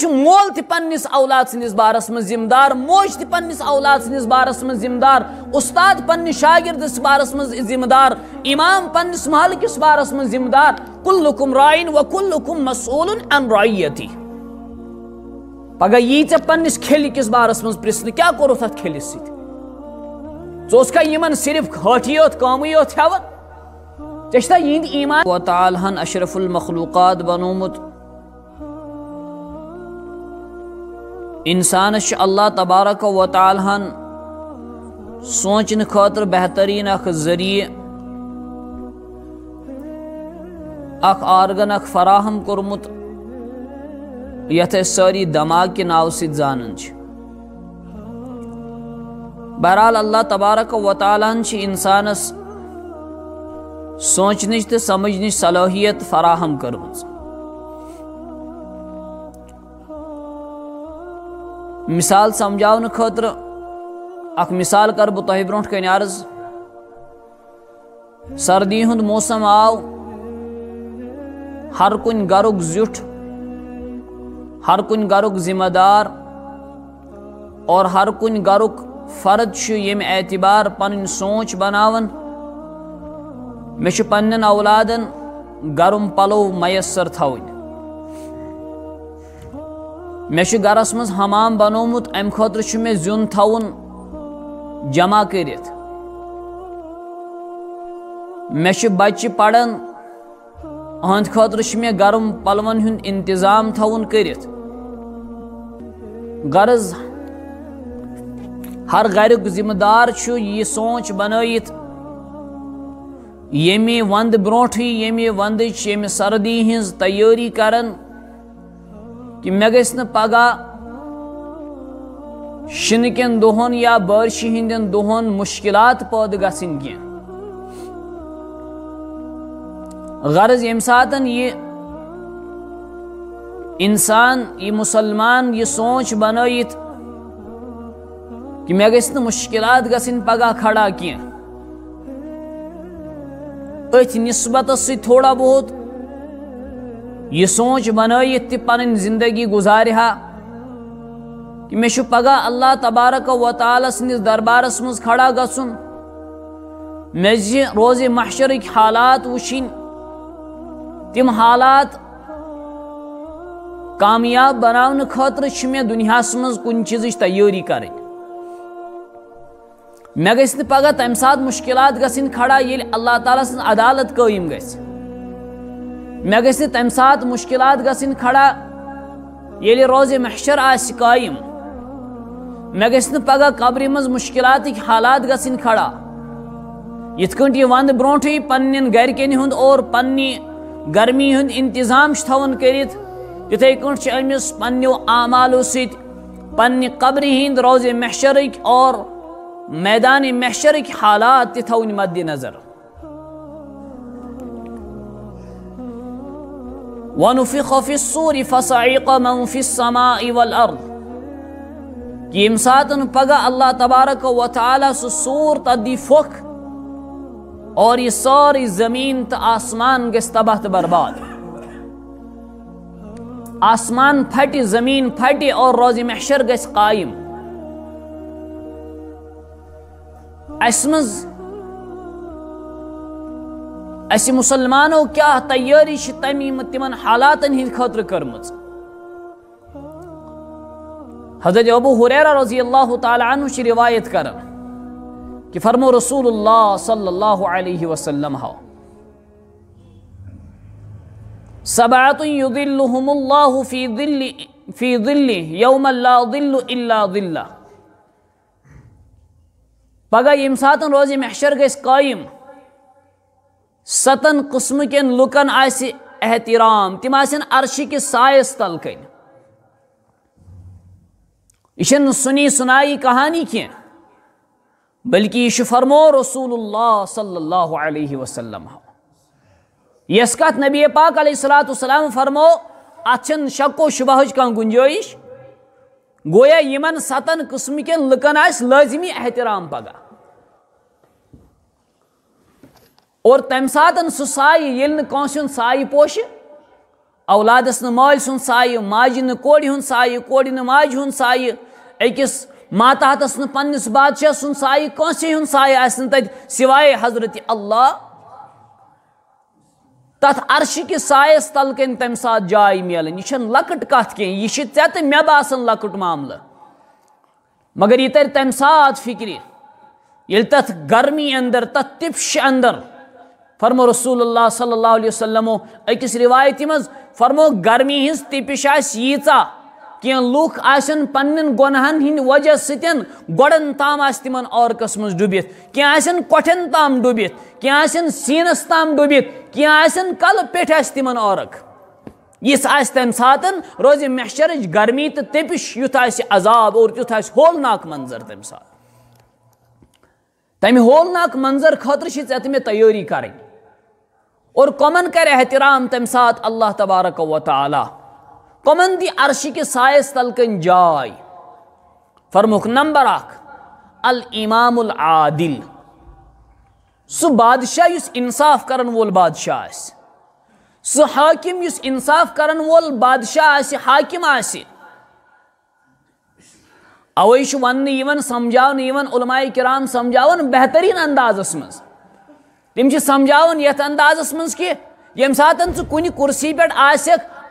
چھ مول تہ پنس اولاد سندس بارس من ذمہ دار موج تہ پنس اولاد سندس بارس من ذمہ دار استاد پنس شاگردس بارس من ذمہ دار امام پنس محل کس بارس من ذمہ دار کل لکم رائن و کل لکم مسئول ام رائیتی پگہ یہ چھ پنس کھیل کس بارس من پرسن کیا کرو تھا کھیل سیت تو اس کا یمن صرف ہٹی یوت کامی یوت ہے چشتہ یہ ایمان و تعالی اشرف المخلوقات بنومت اسان اللہ تبارک و تعالی ہن سوچن خاطر بہترین اخ ذریعہ اخ آرگن اخ فراہم کورمت یتھ ساری دماغ کے کو زانن بہرحال اللہ تبارک و انسانس سوچنچ تو سمجھنچ صلاحیت فراہم کرم مثال سمجھنے خطر مثال کر تہ برو کن عرض سردی ہند موسم آو ہر کن گرک کن گرک ذمہ دار اور ہر کن گرک فرد یم اعتبار پن سونچ بناون مے پنن اولادن گرم پلو میسر تو مے گرس مز حمام بنومت ام خاطر مے زیون تھون جمع کرت مے بچہ پڑھن اہند خاطر مے گرم پلون ہند انتظام تھون کرت غرض ہر گھرک ذمہ دار یہ سونچ بنائت یمی وند بروٹھی یمی وندچ یمی سردی ہز تیاری کرن کہ میں گئی سن پاگا شنکن دوہن یا بارشی ہندن دوہن مشکلات پاد گا سن غرض یہ مساطن یہ انسان یہ مسلمان یہ سونچ بنایت کہ میں گئی سن مشکلات گا سن کھڑا کیا اچھ نسبت اسی تھوڑا بہت یہ سوچ بنائت پن زندگی کہ گزارہ مگہ اللہ تبارک و تعالی سندس دربارس مزا روز محشر ایک حالات وشین تم حالات کامیاب بناون خاطر مے دنیا مز کن چیز تیاری میں گسن پگہ تمہ سات مشکلات گسن کھڑا یل اللہ تعالی عدالت قائم گسن مے سات مشکلات گھن کھڑا یل روز محشر آس قائم مے گا پگہ قبری مشکلات حالات گھن کھڑا یت کن یہ وند ود پن گرکن ہند اور گرمی ہند انتظام تھون کرت تتھے پیچھے امس پو اعمالو پن قبری ہند روز محشرک اور میدان محشرک حالات مد نظر وَنُفِخَ فِي فِي مَنْ السَّمَاءِ وَالْأَرْضِ کہ امساتن پگہ اللہ تبارک و تعالی سو سور تا دی فک اور یہ ساری زمین تا آسمان گباہ برباد آسمان پھٹی زمین پھٹی اور روز محشر گائم قائم اسمز اسی مسلمانوں کیا تیاری چھ تمی تمن حالاتن ہند خاطر کرمت حضرت ابو حریرہ رضی اللہ تعالی عنہ چھ روایت کر کہ فرمو رسول اللہ صلی اللہ علیہ وسلم ہا سبعت یضلہم اللہ فی ظل فی ظل یوم لا ظل الا ظلہ پگا یم ساتن روزی محشر گئس قائم قائم ستن قسم لکن ککن احترام تم کس سائس تل کن یہ سنی سنائی کہانی کی بلکہ یہ فرمو رسول اللہ صلی اللہ علیہ وسلم اس کت نبی پاک علیہ السلام فرمو اتھ شک و شبہ کنج گویا یمن ستن قسم لکن آس لازمی احترام پگہ او تمہ سات سائل نس سائ پوش اولادس ماج سن سائ ماجہ نور سائ ماجہ سائہ اکس پنس بادشاہ سن سائنس سائن سوائے حضرت اللہ تر عرش کس سائس تلک تمہ سات جائے ملیں یہ لکٹ کات کھینچے مے باسان لکٹ معاملہ مگر یہ تر تمہ سات فکری یل تر گرمی اندر تر طپش اندر فرمو رسول اللہ صلی اللہ علیہ وسلم اکس روایتی مز فرمو گرمی ہز لوک آسن پن گنہن ہند وجہ ستن گڑن تام آسن عورق تام ڈوبیت ڈبت آسن سینس تام ڈبت کل پہ تمہ عورق آس تم سات روز محشرج گرمی تو تپش یھ عذاب او تی ہولناک منظر تمہ سات تمہ ہولناک منظر خاطر تیاری کریں اور کمن کر احترام تم سات اللہ تبارک و کومن کمن عرشی کے سائز تلکن جائے فرمک نمبر الامام العادل سو بادشاہ انصاف کرن وول بادشاہ حاکم یس انصاف کرن وول بادشاہ اویش ون ایون سمجھاون ایون علماء کرام سمجھاون بہترین اس م تم سمجھا یت اندازس من یمن سات ثرسی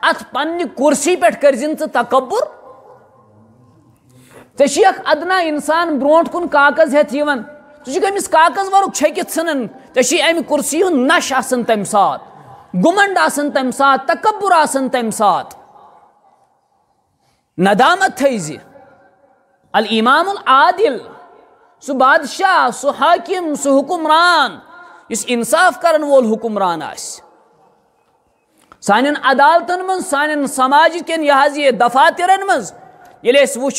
ات پنہ کرسی پہ کر تکبر ٹھیک ادنا انسان برو کن کاغذ ہتھس کاغذ ورک چکت کرسی ےسی نش آ تم سات گا تم سات تقبر تم سات ندامت تیز الامام العادل سو بادشاہ سو حاکم سو حکمران اس انصاف کرن وول حکمران آس سان عدالتن من سان سماج کن یہ حض یہ دفاترن دفاتر میل و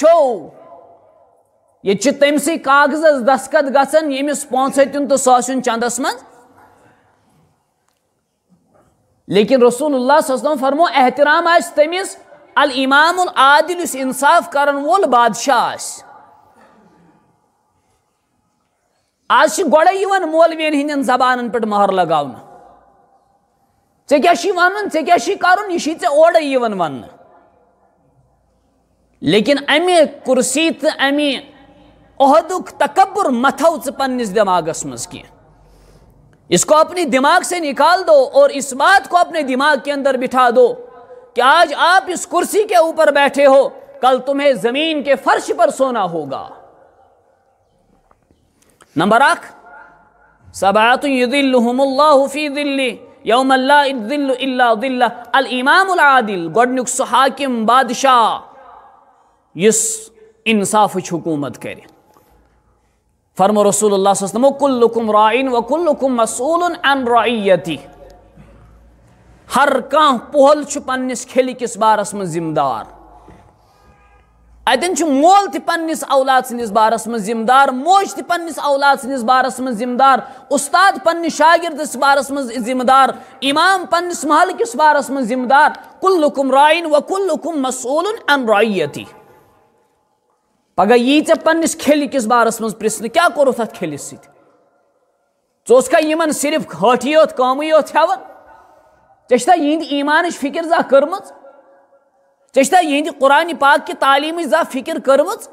تم تمسی کاغذز دستخط گسن یمس پانچ ہتھون تو ساسن چندس من لیکن رسول اللہ صلی اللہ علیہ وسلم فرمو احترام آس تمس المام العادل اس انصاف کرن وول بادشاہ آس آج گوڑے یوان مولوین ہندین زبان پہ محر لگا ٹھیک ون کیا کری یو اوڑے ون لیکن امی کرسی تو امدک تکبر متھو اسمز کی اس کو اپنی دماغ سے نکال دو اور اس بات کو اپنے دماغ کے اندر بٹھا دو کہ آج آپ اس کرسی کے اوپر بیٹھے ہو کل تمہیں زمین کے فرش پر سونا ہوگا نمبر سبعات ذل لا اخباۃ المام العادل گہ حاکم بادشاہ حکومت کر فرم رسول اللہ صلی اللہ علیہ وسلم کلکم رائن و کلکم مسئول عن کلول ہر کان پہل پھل کس بار مزہ دار اتن مول تنس اولاد سندس بارس من ذمہ دار موج تنس اولاد سندس بارس من ذمہ دار استاد پنس شاگردس من ذمہ دار امام پنس محل کس بارس من ذمہ دار کل رائن و کل ان امرویتی پگہ یہ ٹھہ پنس کھیل کس بارس من پرسن کیا مرچنے کھیل ست اتل یمن صرف یوت یوت ہیون یوتھ یہ ایمان فکر زا کرمت چشتا یہ ہندی قرآن پاک کی تعلیمی زا فکر کرمت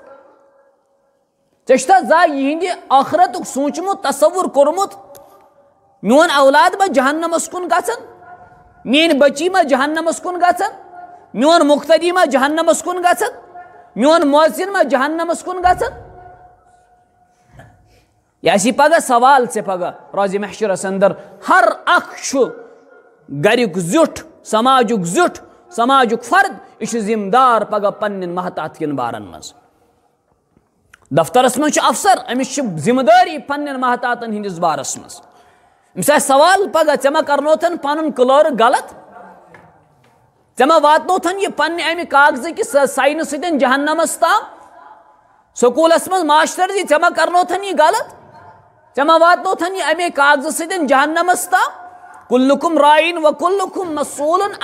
چشتا زا یہ ہندی آخرت اک سوچمو تصور کرمت میون اولاد با جہنم اسکن گاسن مین بچی ما جہنم اسکن گاسن میون مقتدی ما جہنم اسکن گاسن میون موزن ما جہنم اسکن گاسن یا اسی پاگا سوال سے پاگا راضی محشر اس اندر ہر اخشو گریک زٹھ سماجک زٹھ سماجک فرد یہ ذمہ دار پگہ پن محتات مز دفترس مجھ افسر امس ذمہ داری پنطاتن ہندس بارس مز امس سوال پہ ما کرنوتن پن کلرک غلط واتنوتن یہ پن امہ قاغذ کس سا ستھ جہان نمس تا ماسٹر جی دے ما کرنوتن یہ غلط ے مہ واتنوتھ یہ قاغی کاغذ جہان نمس تا کلکم رائن و کلکم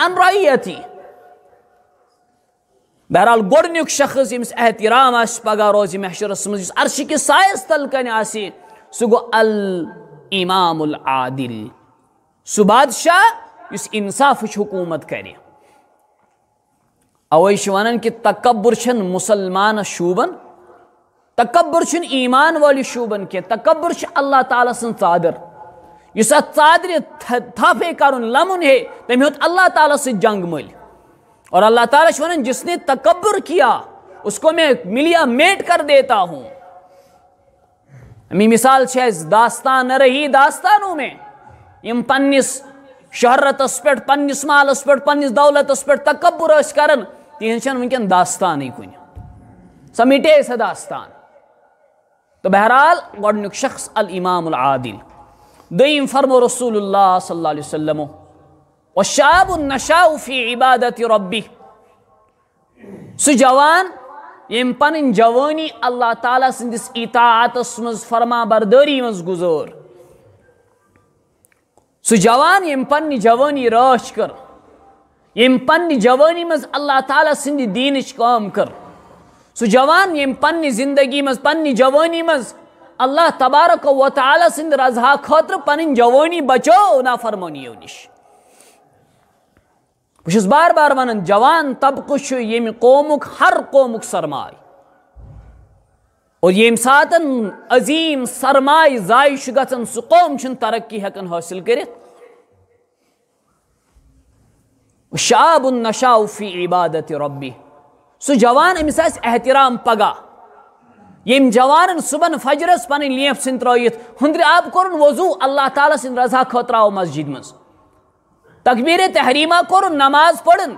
ان رائیتی بہرحال گۄڈنیُک شخص ییٚمِس احترام آسہِ پگاہ روزِ محشرس منٛز یُس عرشہِ کِس سایس تل کَنہِ آسہِ سُہ گوٚو الامام العادل سُہ بادشاہ یُس اِنصافٕچ حکوٗمت کَرِ اَوَے چھِ وَنان کہِ تکبر چھَنہٕ مُسلمانَس شوٗبان تکبر چھُنہٕ ایٖمان وٲلِس شوٗبان کینٛہہ تکبر چھُ اللہ تعالیٰ سٕنٛز ژادٕر یُس اَتھ ژادرِ تھپھ ہے کَرُن لَمُن ہے تٔمۍ ہیوٚت اللہ تعالیٰ سۭتۍ جنٛگ مٔلۍ اور اللہ تعالیٰ جس نے تکبر کیا اس کو میں ملیا میٹ کر دیتا ہوں امی مثال چھے داستان رہی داستانوں میں پنس شہرت پہ پنس مالس پنس دولت تکبر اس کرن تہن ونکن داستان کن سمیٹے سا داستان تو بہرحال گڈنی شخص الامام العادل دیم فرمو رسول اللہ صلی اللہ علیہ وسلم وشاب شاب النشافی عبت ربی سہ جان یم جوانی اللہ تعالیٰ سندس اطاعات مز فرما برداری مز گزور سو جوان یم جانے جوانی راش کر یم جوانی مز اللہ تعالیٰ سند دینش کام کر سو جوان یم پنہ زندگی مز مزنہ جوانی مز اللہ تبارک و تعالیٰ سند رضا خاطر جوانی بچو نا فرمانیو نش بچ بار بار ونان جوان طبقہ یم قومک ہر قومک سرمائے اور یم سات عظیم سرمائے ضائع گھن سہ قوم ترقی ہکن حاصل کرت شاب النشا فی عبادت ربی سہ جوان امس احترام پگہ یم جوان صبح فجرس پن سن ترت ہندر آب کورن وضو اللہ تعالیٰ سزا خاطر آو مسجد مز تکبیر تحریمہ کور نماز پڑھن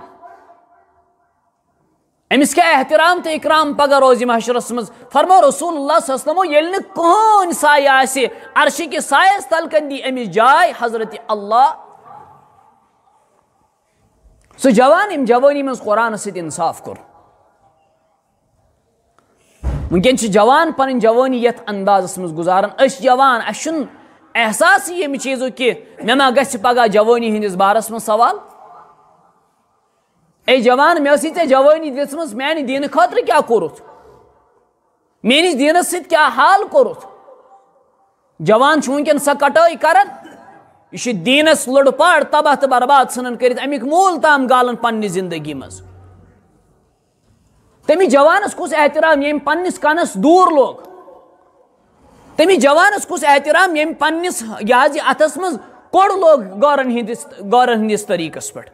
امس کیا احترام تو اکرام پگہ روز محشرس مز فرمو رسول اللہ صلی اللہ علیہ وسلم یل سایہ عرش کی سایس تل تلک دی جائے حضرت اللہ سو جوان ام جوانی مز قرآن سید انصاف کر چھ سنصاف کنک پہ جانی اندازس مز جوان اشن احساس یمہ چیزک کہ ما گژھِ پگاہ جوانی ہندس بارس منٛز سوال اے جوان جان مے جانی دین خطر کیا کورتھ میس دینس چھُ کھوان سۄ سا کٹ یہِ چھُ دینس لڑ پاڑ تباہ تو برباد ثنان تام گالن پنس زندگی احترام ییٚمۍ پنس کنس دور لوگ تمے جوانس کس احترام یم یعنی پنس یہ اتس مز کوگ غور ہندس غور ہندس طریق